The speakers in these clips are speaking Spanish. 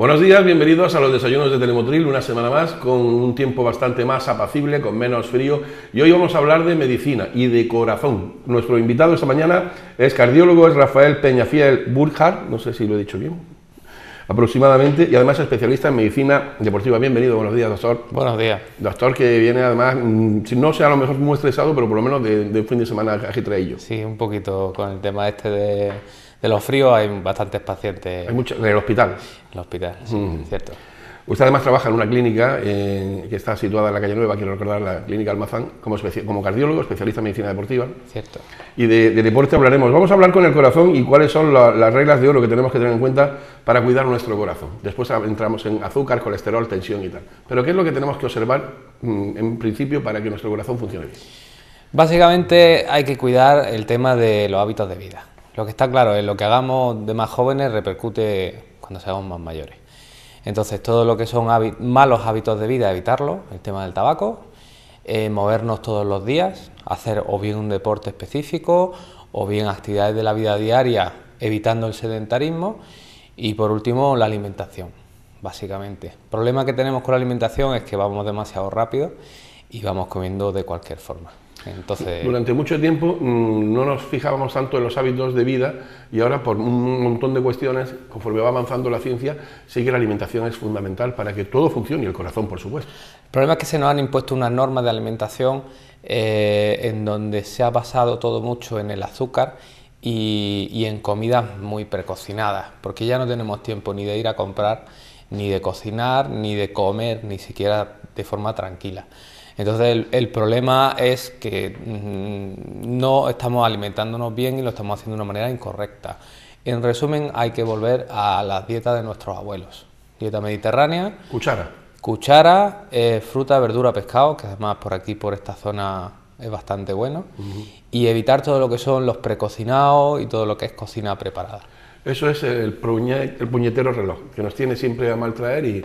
Buenos días, bienvenidos a los desayunos de Telemotril, una semana más, con un tiempo bastante más apacible, con menos frío. Y hoy vamos a hablar de medicina y de corazón. Nuestro invitado esta mañana es cardiólogo, es Rafael Peñafiel Burkhardt, no sé si lo he dicho bien, aproximadamente, y además especialista en medicina deportiva. Bienvenido, buenos días, doctor. Buenos días. Doctor que viene además, mm, si no sea a lo mejor muy estresado, pero por lo menos de, de fin de semana ellos. Sí, un poquito con el tema este de de los fríos hay bastantes pacientes. Hay muchos, en el hospital. el hospital, sí, mm. cierto. Usted además trabaja en una clínica eh, que está situada en la calle Nueva, quiero recordar, la clínica Almazán, como, como cardiólogo, especialista en medicina deportiva. Cierto. Y de, deporte hablaremos. Vamos a hablar con el corazón y cuáles son las reglas de oro que tenemos que tener en cuenta para cuidar nuestro corazón. Después entramos en azúcar, colesterol, tensión y tal. Pero ¿qué es lo que tenemos que observar mm, en principio para que nuestro corazón funcione Básicamente hay que cuidar el tema de los hábitos de vida. Lo que está claro es lo que hagamos de más jóvenes repercute cuando seamos más mayores. Entonces, todo lo que son malos hábitos de vida, evitarlo, el tema del tabaco, eh, movernos todos los días, hacer o bien un deporte específico o bien actividades de la vida diaria, evitando el sedentarismo y por último la alimentación, básicamente. El problema que tenemos con la alimentación es que vamos demasiado rápido y vamos comiendo de cualquier forma. Durante mucho tiempo mm, no nos fijábamos tanto en los hábitos de vida y ahora por un montón de cuestiones, conforme va avanzando la ciencia, sí que la alimentación es fundamental para que todo funcione y el corazón, por supuesto. El problema es que se nos han impuesto unas normas de alimentación eh, en donde se ha basado todo mucho en el azúcar y, y en comidas muy precocinadas, porque ya no tenemos tiempo ni de ir a comprar, ni de cocinar, ni de comer, ni siquiera de forma tranquila. Entonces el, problema es que mm, no estamos alimentándonos bien y lo estamos haciendo de una manera incorrecta. En resumen, hay que volver a la dieta de nuestros abuelos. Dieta mediterránea. Cuchara. Cuchara, eh, fruta, verdura, pescado, que además por aquí, por esta zona, es bastante bueno. Y evitar todo lo que son los precocinados y todo lo que es cocina preparada. Eso es el, puñetero reloj, que nos tiene siempre a mal traer y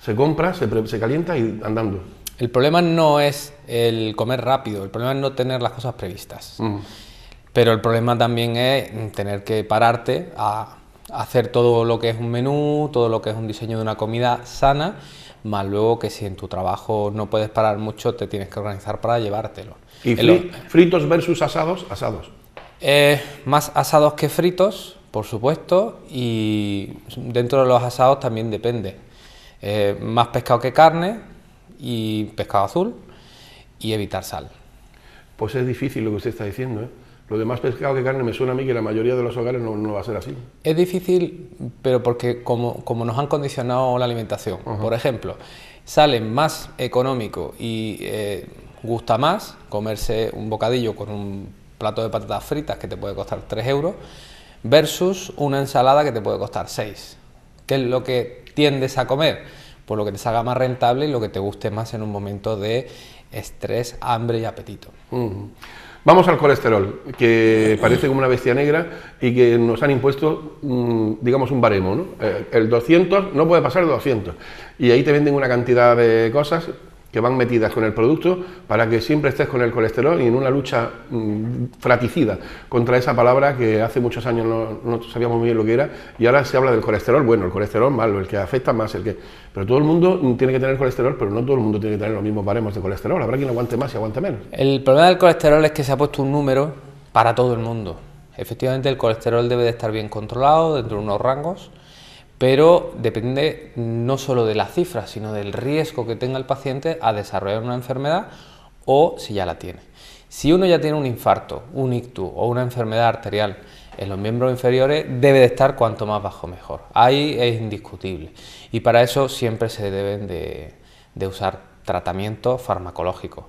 se compra, se calienta y andando el problema no es el comer rápido, el problema es no tener las cosas previstas. Mm. Pero el problema también es tener que pararte a hacer todo lo que es un menú, todo lo que es un diseño de una comida sana, más luego que si en tu trabajo no puedes parar mucho, te tienes que organizar para llevártelo. ¿Y fritos versus asados? Asados. Eh, más asados que fritos, por supuesto, y dentro de los asados también depende. Eh, más pescado que carne, y pescado azul y evitar sal. Pues es difícil lo que usted está diciendo. ¿eh? Lo demás pescado que carne me suena a mí que la mayoría de los hogares no, va a ser así. Es difícil, pero porque como, nos han condicionado la alimentación, por ejemplo, sale más económico y eh, gusta más comerse un bocadillo con un plato de patatas fritas que te puede costar 3 euros versus una ensalada que te puede costar 6. ¿Qué es lo que tiendes a comer? por lo que te salga más rentable y lo que te guste más en un momento de estrés, hambre y apetito. Vamos al colesterol, que parece como una bestia negra y que nos han impuesto, mm, digamos, un baremo. ¿no? Eh, el 200 no puede pasar el 200. Y ahí te venden una cantidad de cosas que van metidas con el producto para que siempre estés con el colesterol y en una lucha mm, fraticida contra esa palabra que hace muchos años no, sabíamos muy bien lo que era y ahora se habla del colesterol bueno, el colesterol malo, el que afecta más, el que... Pero todo el mundo tiene que tener colesterol, pero no todo el mundo tiene que tener los mismos baremos de colesterol, habrá quien aguante más y aguante menos. El problema del colesterol es que se ha puesto un número para todo el mundo. Efectivamente el colesterol debe de estar bien controlado dentro de unos rangos pero depende no solo de la cifras, sino del riesgo que tenga el paciente a desarrollar una enfermedad o si ya la tiene. Si uno ya tiene un infarto, un ictus o una enfermedad arterial en los miembros inferiores, debe de estar cuanto más bajo mejor. Ahí es indiscutible. Y para eso siempre se deben de, de usar tratamientos farmacológicos.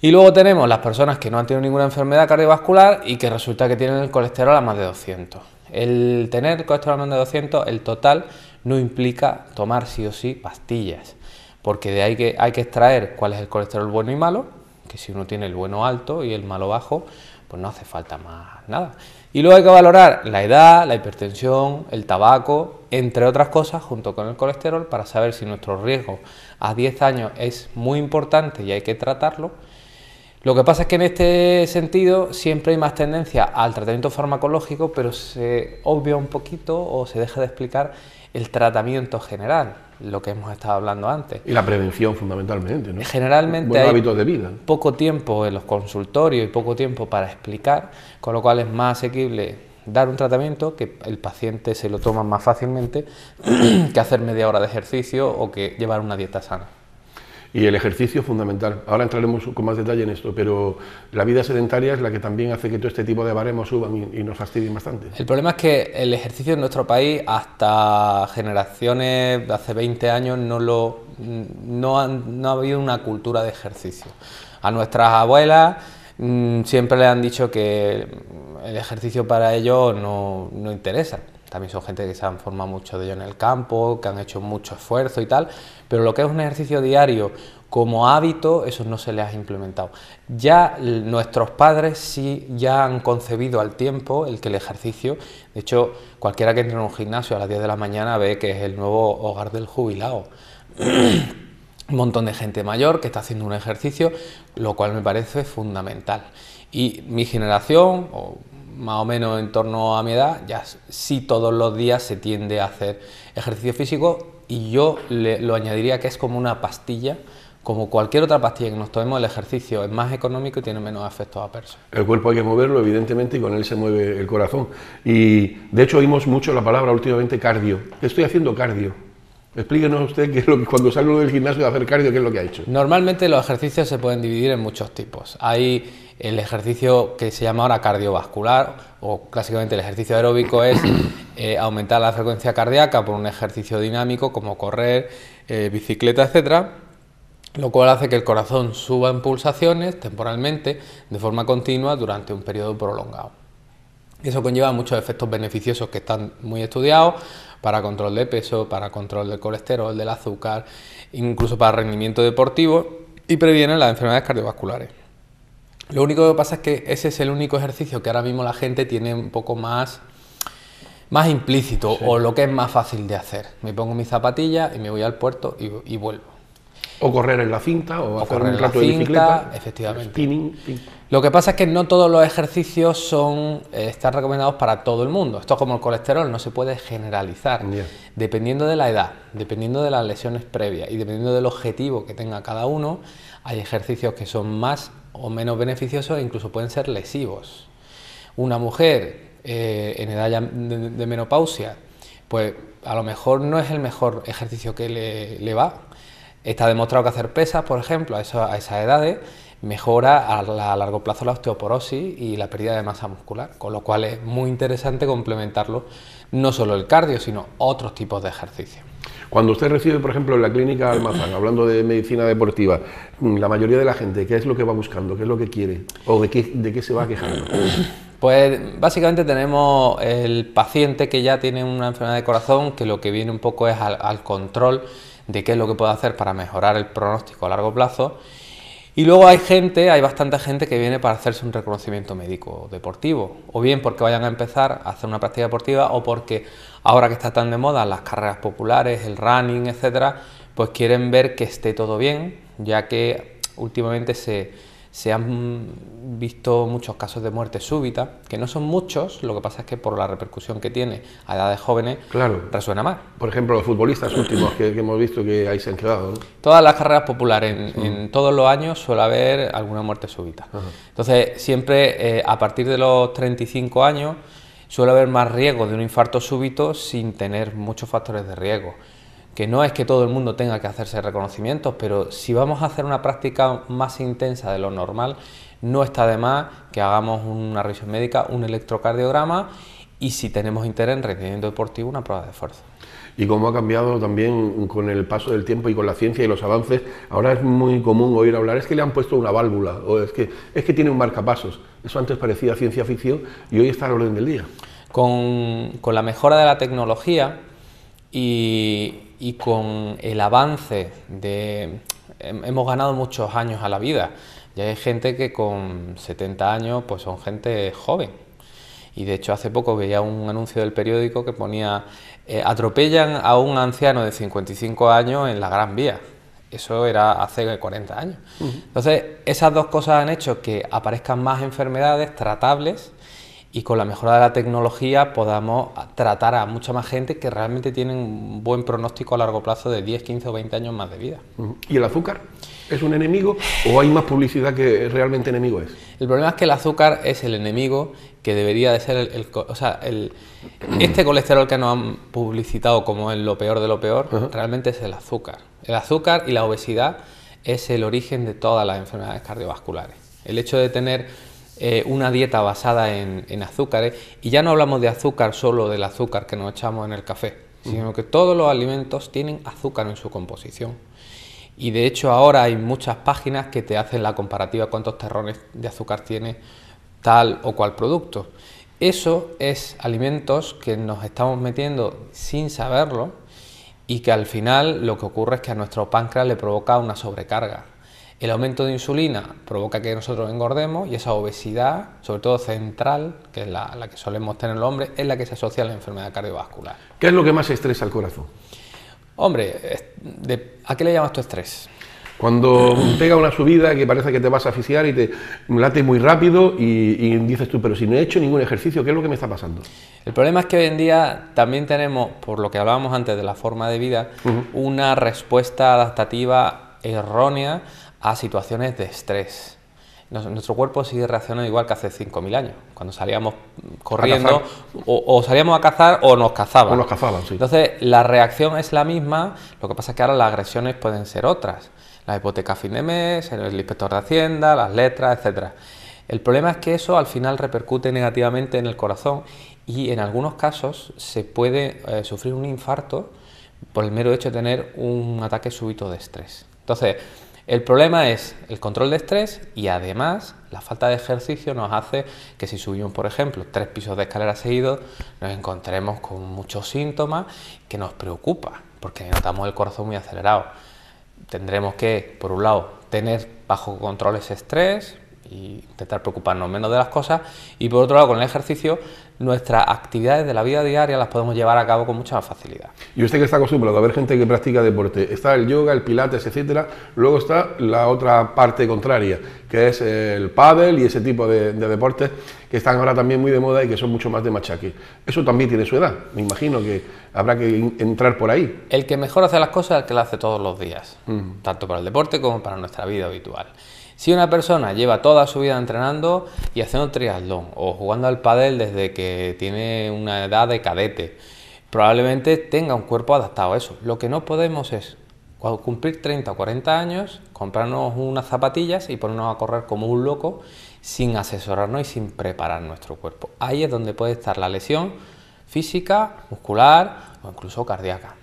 Y luego tenemos las personas que no han tenido ninguna enfermedad cardiovascular y que resulta que tienen el colesterol a más de 200. El tener colesterol menos de 200, el total, no implica tomar sí o sí pastillas, porque de ahí que hay que extraer cuál es el colesterol bueno y malo, que si uno tiene el bueno alto y el malo bajo, pues no hace falta más nada. Y luego hay que valorar la edad, la hipertensión, el tabaco, entre otras cosas, junto con el colesterol, para saber si nuestro riesgo a 10 años es muy importante y hay que tratarlo lo que pasa es que en este sentido siempre hay más tendencia al tratamiento farmacológico, pero se obvia un poquito o se deja de explicar el tratamiento general, lo que hemos estado hablando antes. Y la prevención fundamentalmente, ¿no? Generalmente hábitos de vida. poco tiempo en los consultorios y poco tiempo para explicar, con lo cual es más asequible dar un tratamiento que el paciente se lo toma más fácilmente que hacer media hora de ejercicio o que llevar una dieta sana. Y el ejercicio es fundamental. Ahora entraremos con más detalle en esto, pero la vida sedentaria es la que también hace que todo este tipo de baremos suban y, nos fastidien bastante. El problema es que el ejercicio en nuestro país hasta generaciones de hace 20 años no lo no, ha habido una cultura de ejercicio. A nuestras abuelas mm, siempre le han dicho que el ejercicio para ellos no interesa también son gente que se han formado mucho de ello en el campo, que han hecho mucho esfuerzo y tal, pero lo que es un ejercicio diario como hábito, eso no se le ha implementado. Ya nuestros padres sí ya han concebido al tiempo el que el ejercicio, de hecho, cualquiera que entre en un gimnasio a las 10 de la mañana ve que es el nuevo hogar del jubilado. un montón de gente mayor que está haciendo un ejercicio, lo cual me parece fundamental. Y mi generación, o más o menos en torno a mi edad, ya sí todos los días se tiende a hacer ejercicio físico y yo le, lo añadiría que es como una pastilla, como cualquier otra pastilla que nos tomemos, el ejercicio es más económico y tiene menos efectos personas El cuerpo hay que moverlo, evidentemente, y con él se mueve el corazón. Y de hecho oímos mucho la palabra últimamente cardio. Estoy haciendo cardio. Explíquenos usted es lo que cuando salgo del gimnasio de hacer cardio, ¿qué es lo que ha hecho? Normalmente los ejercicios se pueden dividir en muchos tipos. Hay el ejercicio que se llama ahora cardiovascular, o clásicamente el ejercicio aeróbico es eh, aumentar la frecuencia cardíaca por un ejercicio dinámico como correr, eh, bicicleta, etcétera, lo cual hace que el corazón suba en pulsaciones temporalmente de forma continua durante un periodo prolongado. Eso conlleva muchos efectos beneficiosos que están muy estudiados, para control de peso, para control del colesterol, del azúcar, incluso para rendimiento deportivo y previene las enfermedades cardiovasculares. Lo único que pasa es que ese es el único ejercicio que ahora mismo la gente tiene un poco más, más implícito o lo que es más fácil de hacer. Me pongo mi zapatilla y me voy al puerto y vuelvo. O correr en la cinta, o, hacer correr en la de bicicleta. Efectivamente. Lo que pasa es que no todos los ejercicios son, eh, están recomendados para todo el mundo. Esto es como el colesterol, no se puede generalizar. Dependiendo de la edad, dependiendo de las lesiones previas y dependiendo del objetivo que tenga cada uno, hay ejercicios que son más o menos beneficiosos e incluso pueden ser lesivos. Una mujer eh, en edad de, menopausia, pues a lo mejor no es el mejor ejercicio que le va Está demostrado que hacer pesas, por ejemplo, a, a esas edades, mejora a, largo plazo la osteoporosis y la pérdida de masa muscular, con lo cual es muy interesante complementarlo no solo el cardio, sino otros tipos de ejercicio. Cuando usted recibe, por ejemplo, en la clínica Almazán, hablando de medicina deportiva, mm, la mayoría de la gente, ¿qué es lo que va buscando? ¿Qué es lo que quiere? ¿O de qué, se va quejando? Pues básicamente tenemos el paciente que ya tiene una enfermedad de corazón, que lo que viene un poco es al control de qué es lo que puedo hacer para mejorar el pronóstico a largo plazo. Y luego hay gente, hay bastante gente que viene para hacerse un reconocimiento médico deportivo, o bien porque vayan a empezar a hacer una práctica deportiva, o porque ahora que está tan de moda las carreras populares, el running, etcétera, pues quieren ver que esté todo bien, ya que últimamente se, se han visto muchos casos de muerte súbita, que no son muchos, lo que pasa es que por la repercusión que tiene a edades jóvenes resuena más. Por ejemplo, los futbolistas últimos que, hemos visto que ahí se han quedado. Todas las carreras populares, en, todos los años suele haber alguna muerte súbita. Entonces, siempre eh, a partir de los 35 años suele haber más riesgo de un infarto súbito sin tener muchos factores de riesgo que no es que todo el mundo tenga que hacerse reconocimientos, pero si vamos a hacer una práctica más intensa de lo normal, no está de más que hagamos una revisión médica, un electrocardiograma y si tenemos interés en rendimiento deportivo, una prueba de esfuerzo. Y cómo ha cambiado también con el paso del tiempo y con la ciencia y los avances. Ahora es muy común oír hablar, es que le han puesto una válvula o es que, es que tiene un marcapasos. Eso antes parecía ciencia ficción y hoy está al orden del día. Con, con la mejora de la tecnología y, y con el avance de... Hemos ganado muchos años a la vida ya hay gente que con 70 años pues son gente joven. Y de hecho hace poco veía un anuncio del periódico que ponía eh, atropellan a un anciano de 55 años en la Gran Vía. Eso era hace 40 años. Entonces, esas dos cosas han hecho que aparezcan más enfermedades tratables y con la mejora de la tecnología podamos tratar a mucha más gente que realmente tienen un buen pronóstico a largo plazo de 10, 15 o 20 años más de vida. ¿Y el azúcar es un enemigo o hay más publicidad que realmente enemigo es? El problema es que el azúcar es el enemigo que debería de ser el... o sea, el, este colesterol que nos han publicitado como el lo peor de lo peor, realmente es el azúcar. El azúcar y la obesidad es el origen de todas las enfermedades cardiovasculares. El hecho de tener eh, una dieta basada en, en, azúcares eh, y ya no hablamos de azúcar solo del azúcar que nos echamos en el café, sino que todos los alimentos tienen azúcar en su composición. Y de hecho ahora hay muchas páginas que te hacen la comparativa cuántos terrones de azúcar tiene tal o cual producto. Eso es alimentos que nos estamos metiendo sin saberlo y que al final lo que ocurre es que a nuestro páncreas le provoca una sobrecarga. El aumento de insulina provoca que nosotros engordemos y esa obesidad, sobre todo central, que es la, que solemos tener los hombres, es la que se asocia a la enfermedad cardiovascular. ¿Qué es lo que más estresa al corazón? Hombre, de, ¿a qué le llamas tu estrés? Cuando pega una subida que parece que te vas a asfixiar y te late muy rápido y, dices tú, pero si no he hecho ningún ejercicio, ¿qué es lo que me está pasando? El problema es que hoy en día también tenemos, por lo que hablábamos antes de la forma de vida, una respuesta adaptativa errónea a situaciones de estrés. nuestro cuerpo sigue reaccionando igual que hace 5.000 años, cuando salíamos corriendo o, salíamos a cazar o nos cazaban. nos Entonces, la reacción es la misma, lo que pasa es que ahora las agresiones pueden ser otras. La hipoteca a fin de mes, el inspector de Hacienda, las letras, etcétera. El problema es que eso al final repercute negativamente en el corazón y en algunos casos se puede eh, sufrir un infarto por el mero hecho de tener un ataque súbito de estrés. Entonces, el problema es el control de estrés y además la falta de ejercicio nos hace que si subimos, por ejemplo, tres pisos de escalera seguidos, nos encontremos con muchos síntomas que nos preocupa porque notamos el corazón muy acelerado. Tendremos que, por un lado, tener bajo control ese estrés, y intentar preocuparnos menos de las cosas y por otro lado con el ejercicio nuestras actividades de la vida diaria las podemos llevar a cabo con mucha más facilidad. Y usted que está acostumbrado a ver gente que practica deporte, está el yoga, el pilates, etcétera, luego está la otra parte contraria, que es el pádel y ese tipo de, deportes que están ahora también muy de moda y que son mucho más de machaque. Eso también tiene su edad, me imagino que habrá que entrar por ahí. El que mejor hace las cosas es el que las hace todos los días, tanto para el deporte como para nuestra vida habitual. Si una persona lleva toda su vida entrenando y haciendo triatlón o jugando al pádel desde que tiene una edad de cadete, probablemente tenga un cuerpo adaptado a eso. Lo que no podemos es cuando cumplir 30 o 40 años, comprarnos unas zapatillas y ponernos a correr como un loco sin asesorarnos y sin preparar nuestro cuerpo. Ahí es donde puede estar la lesión física, muscular o incluso cardíaca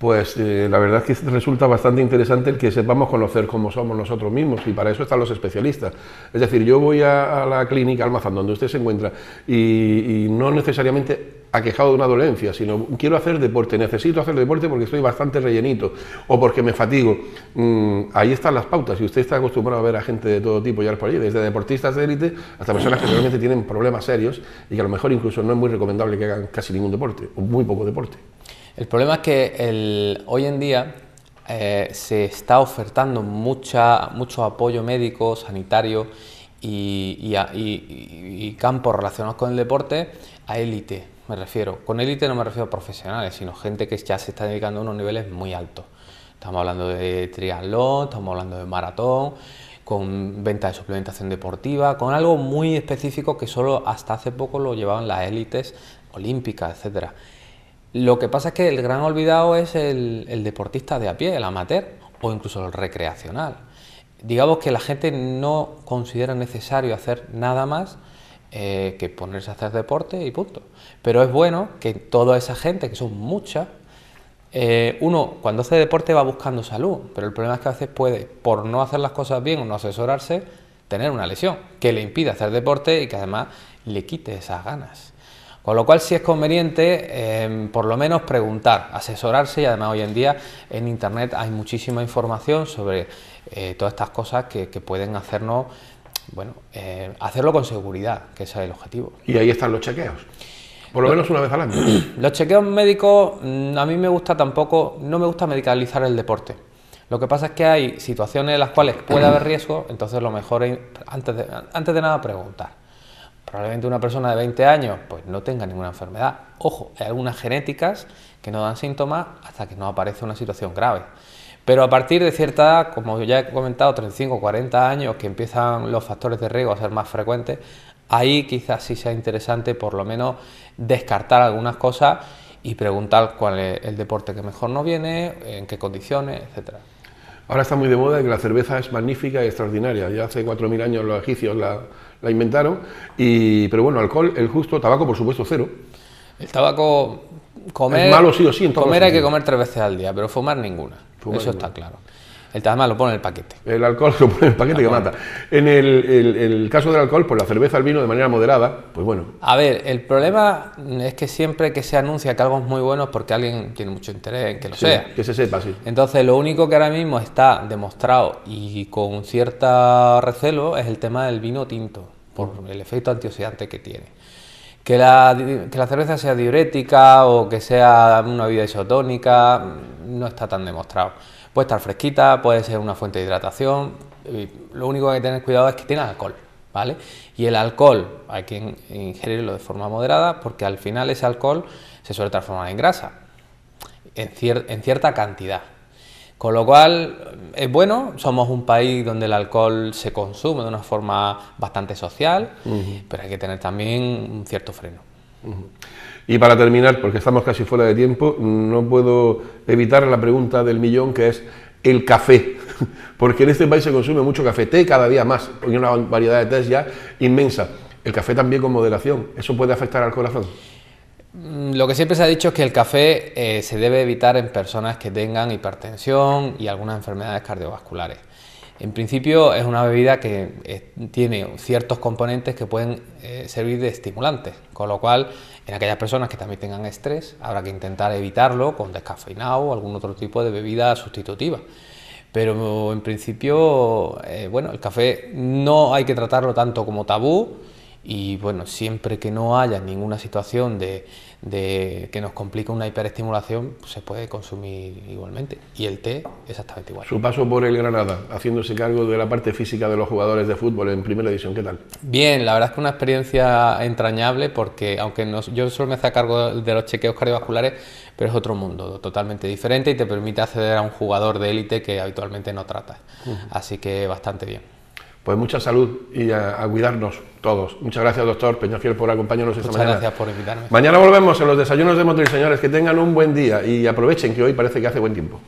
pues eh, la verdad es que resulta bastante interesante el que sepamos conocer cómo somos nosotros mismos y para eso están los especialistas. Es decir, yo voy a, la clínica Almazán, donde usted se encuentra, y, no necesariamente aquejado de una dolencia, sino quiero hacer deporte, necesito hacer deporte porque estoy bastante rellenito o porque me fatigo. Mm, ahí están las pautas y usted está acostumbrado a ver a gente de todo tipo ya por ahí, desde deportistas de élite hasta personas que realmente tienen problemas serios y que a lo mejor incluso no es muy recomendable que hagan casi ningún deporte o muy poco deporte. El problema es que hoy en día eh, se está ofertando mucha, mucho apoyo médico, sanitario y, campos relacionados con el deporte a élite, me refiero. Con élite no me refiero a profesionales, sino gente que ya se está dedicando a unos niveles muy altos. Estamos hablando de triatlón, estamos hablando de maratón, con venta de suplementación deportiva, con algo muy específico que solo hasta hace poco lo llevaban las élites olímpicas, etcétera. Lo que pasa es que el gran olvidado es el, deportista de a pie, el amateur o incluso el recreacional. Digamos que la gente no considera necesario hacer nada más eh, que ponerse a hacer deporte y punto. Pero es bueno que toda esa gente, que son muchas, eh, uno cuando hace deporte va buscando salud, pero el problema es que a veces puede, por no hacer las cosas bien o no asesorarse, tener una lesión que le impide hacer deporte y que además le quite esas ganas. Con lo cual si es conveniente em, por lo menos preguntar, asesorarse y además hoy en día en Internet hay muchísima información sobre eh, todas estas cosas que, pueden hacernos, bueno, eh, hacerlo con seguridad, que ese es el objetivo. Y ahí están los chequeos. Por lo menos una vez al año. Los chequeos médicos mm, a mí me gusta tampoco, no me gusta medicalizar el deporte. Lo que pasa es que hay situaciones en las cuales puede haber riesgo, entonces lo mejor es, antes de, antes de nada, preguntar. Probablemente una persona de 20 años pues no tenga ninguna enfermedad. Ojo, hay algunas genéticas que no dan síntomas hasta que no aparece una situación grave. Pero a partir de cierta edad, como ya he comentado, 35, o 40 años, que empiezan los factores de riesgo a ser más frecuentes, ahí quizás sí sea interesante por lo menos descartar algunas cosas y preguntar cuál es el deporte que mejor nos viene, en qué condiciones, etcétera. Ahora está muy de moda que la cerveza es magnífica y extraordinaria. Ya hace 4.000 años los egipcios la, inventaron. Y, pero bueno, alcohol, el justo, tabaco, por supuesto, cero. El tabaco, comer. malo sí o sí, Comer hay que comer tres veces al día, pero fumar ninguna. Eso está claro. El lo pone en el paquete. El alcohol lo pone en el paquete que mata. En el, caso del alcohol, ...por pues la cerveza, al vino de manera moderada, pues bueno. A ver, el problema es que siempre que se anuncia que algo es muy bueno es porque alguien tiene mucho interés en que lo sea. Que se sepa, sí. Entonces, lo único que ahora mismo está demostrado y con cierta recelo es el tema del vino tinto, por el efecto antioxidante que tiene. Que la, cerveza sea diurética o que sea una vida isotónica no está tan demostrado. Puede estar fresquita, puede ser una fuente de hidratación. lo único que hay que tener cuidado es que tiene alcohol, ¿vale? Y el alcohol hay que ingerirlo de forma moderada porque al final ese alcohol se suele transformar en grasa, en, cierta cantidad. Con lo cual es bueno, somos un país donde el alcohol se consume de una forma bastante social, pero hay que tener también un cierto freno. Y para terminar, porque estamos casi fuera de tiempo, no puedo evitar la pregunta del millón que es el café, porque en este país se consume mucho café, té cada día más, hay una variedad de tés ya inmensa. El café también con moderación, ¿eso puede afectar al corazón? Mm, lo que siempre se ha dicho es que el café eh, se debe evitar en personas que tengan hipertensión y algunas enfermedades cardiovasculares. En principio es una bebida que eh, tiene ciertos componentes que pueden eh, servir de estimulantes, con lo cual en aquellas personas que también tengan estrés habrá que intentar evitarlo con descafeinado o algún otro tipo de bebida sustitutiva. Pero en principio, eh, bueno, el café no hay que tratarlo tanto como tabú y bueno, siempre que no haya ninguna situación de de que nos complica una hiperestimulación, pues, se puede consumir igualmente. Y el té, exactamente igual. Su paso por el Granada, haciéndose cargo de la parte física de los jugadores de fútbol en primera edición, ¿qué tal? Bien, la verdad es que una experiencia entrañable porque, aunque no, yo solo me hacía cargo de los chequeos cardiovasculares, pero es otro mundo totalmente diferente y te permite acceder a un jugador de élite que habitualmente no tratas. Así que bastante bien pues mucha salud y a, cuidarnos todos. Muchas gracias, doctor Peñafiel, por acompañarnos esta mañana. Muchas gracias por invitarme. Mañana volvemos en los desayunos de Motril, señores. Que tengan un buen día y aprovechen que hoy parece que hace buen tiempo.